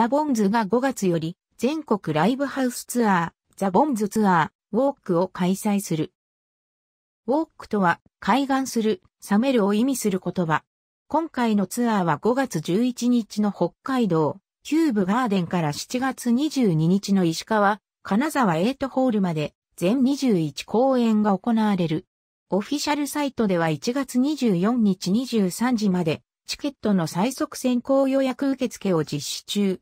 ザ・ボンズが5月より全国ライブハウスツアー、ザ・ボンズツアー、ウォークを開催する。ウォークとは、海岸する、冷めるを意味する言葉。今回のツアーは5月11日の北海道、キューブガーデンから7月22日の石川、金沢エイトホールまで全21公演が行われる。オフィシャルサイトでは1月24日23時までチケットの最速先行予約受付を実施中。